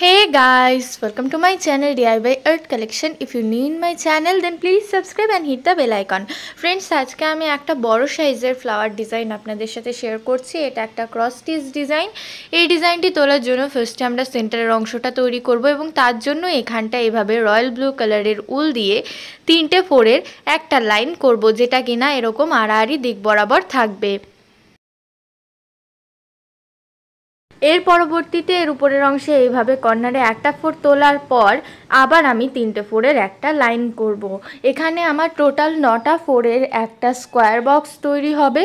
hey guys welcome to my channel diy art collection if you need my channel then please subscribe and hit the bell icon friends আজকে আমি একটা বড় সাইজের flower design আপনাদের সাথে share করছি এটা একটা ক্রস স্টিচ ডিজাইন এই ডিজাইনটি তোলার জন্য ফার্স্টে আমরা সেন্টারের অংশটা তৈরি করব এবং তার জন্য এখানটা এভাবে রয়্যাল ব্লু কালারের উল দিয়ে তিনটে ফোরের একটা লাইন করব যেটা কিনা এরকম আড়াআড়ি দিক বরাবর থাকবে এর পরবর্তীতে এর উপরের অংশে এইভাবে কর্নারে একটা ফোর তোলার পর আবার আমি তিনটে ফোরের একটা লাইন করব। এখানে আমার টোটাল নটা ফোরের একটা স্কোয়ার বক্স তৈরি হবে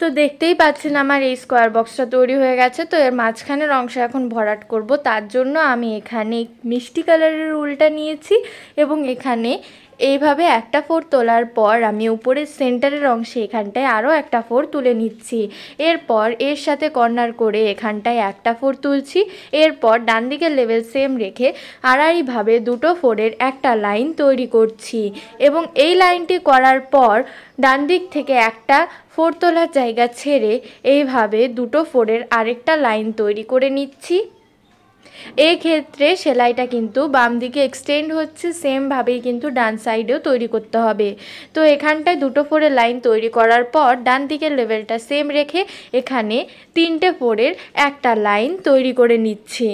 তো দেখতেই পাচ্ছেন আমার এই স্কোয়ার বক্সটা তৈরি হয়ে গেছে তো এর মাঝখানের অংশ এখন ভরাট করব তার জন্য আমি এখানে মিষ্টি কালারের উলটা নিয়েছি এবং এখানে এইভাবে একটা ফোর তোলার পর আমি উপরের সেন্টারের অংশে এখানটায় আরও একটা ফোর তুলে নিচ্ছি এরপর এর সাথে কর্নার করে এখানটায় একটা ফোর তুলছি এরপর ডান দিকের লেভেল সেম রেখে আড়াইভাবে দুটো ফোরের একটা লাইন তৈরি করছি এবং এই লাইনটি করার পর ডান দিক থেকে একটা ফোর তোলার জায়গা ছেড়ে এইভাবে দুটো ফোরের আরেকটা লাইন তৈরি করে নিচ্ছি এই ক্ষেত্রে সেলাইটা কিন্তু বাম দিকে এক্সটেন্ড হচ্ছে সেমভাবেই কিন্তু ডান সাইডেও তৈরি করতে হবে তো এখানটায় দুটো ফোরের লাইন তৈরি করার পর ডান দিকের লেভেলটা সেম রেখে এখানে তিনটে ফোরের একটা লাইন তৈরি করে নিচ্ছি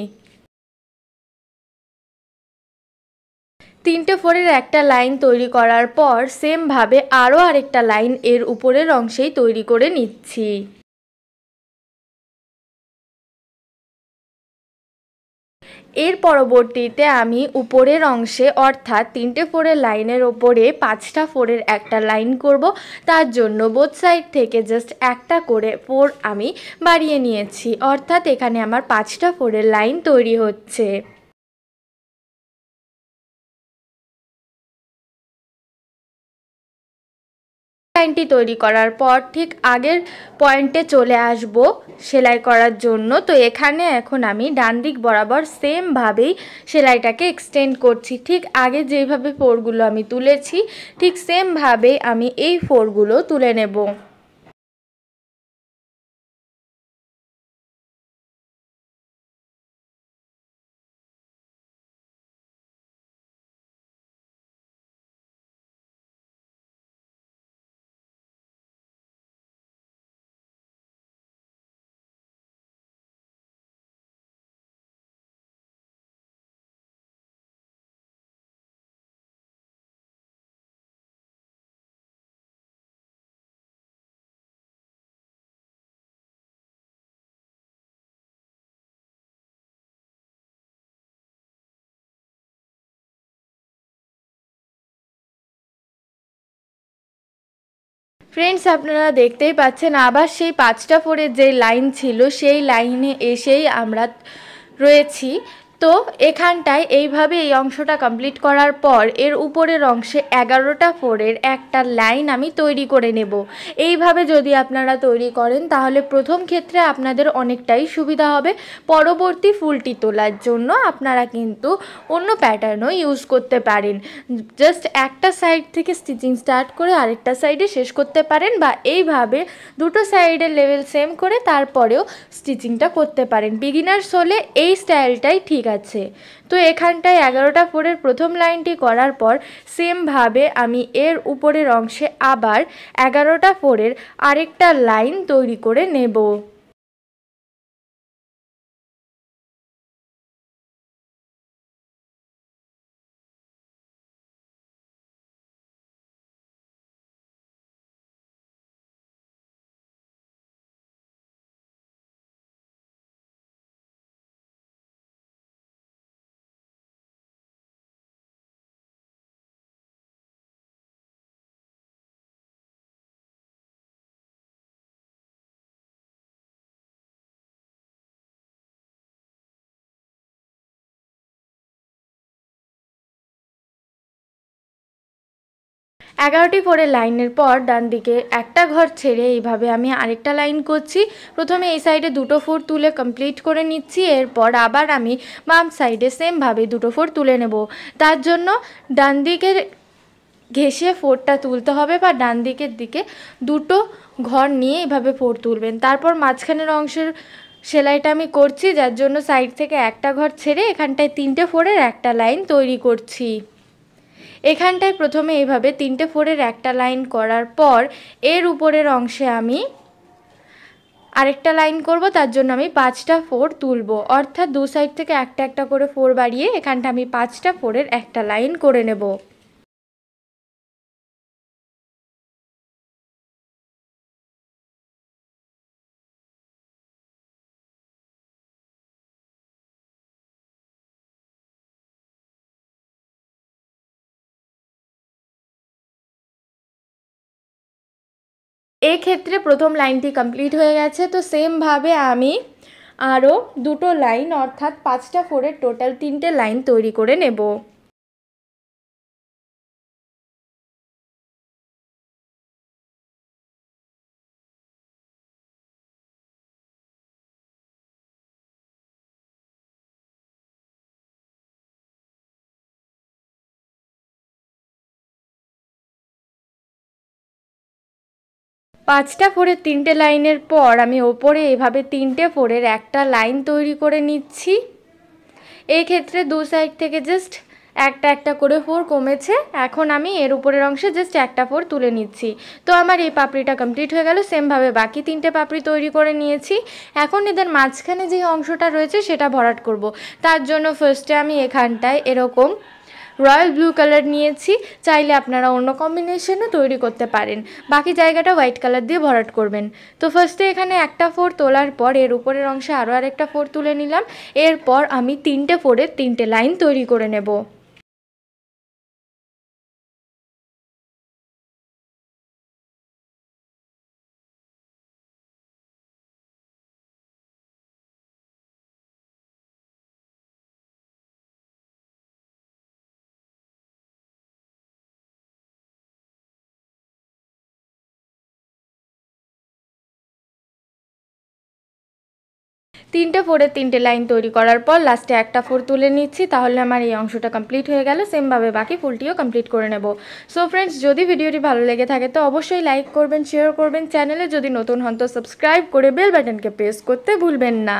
তিনটে ফোরের একটা লাইন তৈরি করার পর সেমভাবে আরও আরেকটা লাইন এর উপরের অংশেই তৈরি করে নিচ্ছি এর পরবর্তীতে আমি উপরের অংশে অর্থাৎ তিনটে ফোরের লাইনের ওপরে পাঁচটা ফোরের একটা লাইন করব তার জন্য বোথ সাইড থেকে জাস্ট একটা করে ফোর আমি বাড়িয়ে নিয়েছি অর্থাৎ এখানে আমার পাঁচটা ফোরের লাইন তৈরি হচ্ছে লাইনটি তৈরি করার পর ঠিক আগের পয়েন্টে চলে আসব সেলাই করার জন্য তো এখানে এখন আমি ডান দিক বরাবর সেমভাবেই সেলাইটাকে এক্সটেন্ড করছি ঠিক আগে যেভাবে ফোরগুলো আমি তুলেছি ঠিক সেমভাবেই আমি এই ফোরগুলো তুলে নেব ফ্রেন্ডস আপনারা দেখতেই পাচ্ছেন আবার সেই পাঁচটা ফোরের যে লাইন ছিল সেই লাইনে এসেই আমরা রয়েছি তো এখানটায় এইভাবে এই অংশটা কমপ্লিট করার পর এর উপরের অংশে এগারোটা ফোরের একটা লাইন আমি তৈরি করে নেব এইভাবে যদি আপনারা তৈরি করেন তাহলে প্রথম ক্ষেত্রে আপনাদের অনেকটাই সুবিধা হবে পরবর্তী ফুলটি তোলার জন্য আপনারা কিন্তু অন্য প্যাটার্নও ইউজ করতে পারেন জাস্ট একটা সাইড থেকে স্টিচিং স্টার্ট করে আরেকটা সাইডে শেষ করতে পারেন বা এইভাবে দুটো সাইডের লেভেল সেম করে তারপরেও স্টিচিংটা করতে পারেন বিগিনার্স হলে এই স্টাইলটাই ঠিক আছে গেছে তো এখানটায় এগারোটা ফোরের প্রথম লাইনটি করার পর সেমভাবে আমি এর উপরের অংশে আবার এগারোটা ফোরের আরেকটা লাইন তৈরি করে নেব এগারোটি ফোরের লাইনের পর ডান দিকে একটা ঘর ছেড়ে এইভাবে আমি আরেকটা লাইন করছি প্রথমে এই সাইডে দুটো ফোর তুলে কমপ্লিট করে নিচ্ছি এরপর আবার আমি বাম সাইডে সেমভাবে দুটো ফোর তুলে নেব তার জন্য ডান দিকের ঘেঁষে ফোরটা তুলতে হবে বা ডান দিকের দিকে দুটো ঘর নিয়ে এভাবে ফোর তুলবেন তারপর মাঝখানের অংশের সেলাইটা আমি করছি যার জন্য সাইড থেকে একটা ঘর ছেড়ে এখানটায় তিনটে ফোরের একটা লাইন তৈরি করছি এখানটায় প্রথমে এইভাবে তিনটে ফোরের একটা লাইন করার পর এর উপরের অংশে আমি আরেকটা লাইন করব তার জন্য আমি পাঁচটা ফোর তুলব অর্থাৎ দু সাইড থেকে একটা একটা করে ফোর বাড়িয়ে এখানটা আমি পাঁচটা ফোরের একটা লাইন করে নেব ক্ষেত্রে প্রথম লাইনটি কমপ্লিট হয়ে গেছে তো সেমভাবে আমি আরও দুটো লাইন অর্থাৎ পাঁচটা ফোরের টোটাল তিনটে লাইন তৈরি করে নেব পাঁচটা ফোরের তিনটে লাইনের পর আমি ওপরে এভাবে তিনটে ফোরের একটা লাইন তৈরি করে নিচ্ছি এই ক্ষেত্রে দু সাইড থেকে জাস্ট একটা একটা করে ফোর কমেছে এখন আমি এর উপরের অংশে জাস্ট একটা ফোর তুলে নিচ্ছি তো আমার এই পাপড়িটা কমপ্লিট হয়ে গেল সেমভাবে বাকি তিনটে পাপড়ি তৈরি করে নিয়েছি এখন এদের মাঝখানে যে অংশটা রয়েছে সেটা ভরাট করব তার জন্য ফার্স্টে আমি এখানটায় এরকম রয়্যাল ব্লু কালার নিয়েছি চাইলে আপনারা অন্য কম্বিনেশনও তৈরি করতে পারেন বাকি জায়গাটা হোয়াইট কালার দিয়ে ভরাট করবেন তো ফার্স্টে এখানে একটা ফোর তোলার পর এর উপরের অংশে আরও আরেকটা ফোর তুলে নিলাম এরপর আমি তিনটে ফোরের তিনটে লাইন তৈরি করে নেব তিনটে ফোরের তিনটে লাইন তৈরি করার পর লাস্টে একটা ফোর তুলে নিচ্ছি তাহলে আমার এই অংশটা কমপ্লিট হয়ে গেল সেমভাবে বাকি ফুলটিও কমপ্লিট করে নেব সো ফ্রেন্ডস যদি ভিডিওটি ভালো লেগে থাকে তো অবশ্যই লাইক করবেন শেয়ার করবেন চ্যানেলে যদি নতুন হন তো সাবস্ক্রাইব করে বেল বাটনকে প্রেস করতে ভুলবেন না